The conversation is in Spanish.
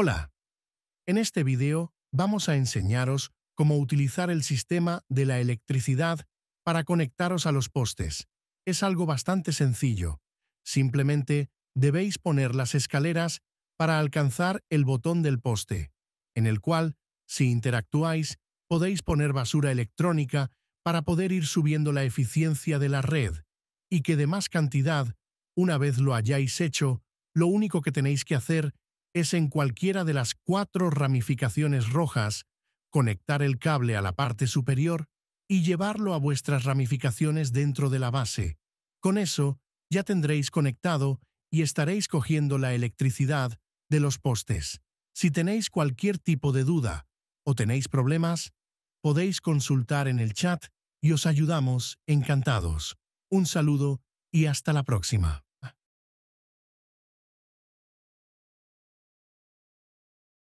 Hola, en este video vamos a enseñaros cómo utilizar el sistema de la electricidad para conectaros a los postes. Es algo bastante sencillo. Simplemente debéis poner las escaleras para alcanzar el botón del poste, en el cual, si interactuáis, podéis poner basura electrónica para poder ir subiendo la eficiencia de la red y que de más cantidad, una vez lo hayáis hecho, lo único que tenéis que hacer es en cualquiera de las cuatro ramificaciones rojas, conectar el cable a la parte superior y llevarlo a vuestras ramificaciones dentro de la base. Con eso, ya tendréis conectado y estaréis cogiendo la electricidad de los postes. Si tenéis cualquier tipo de duda o tenéis problemas, podéis consultar en el chat y os ayudamos encantados. Un saludo y hasta la próxima.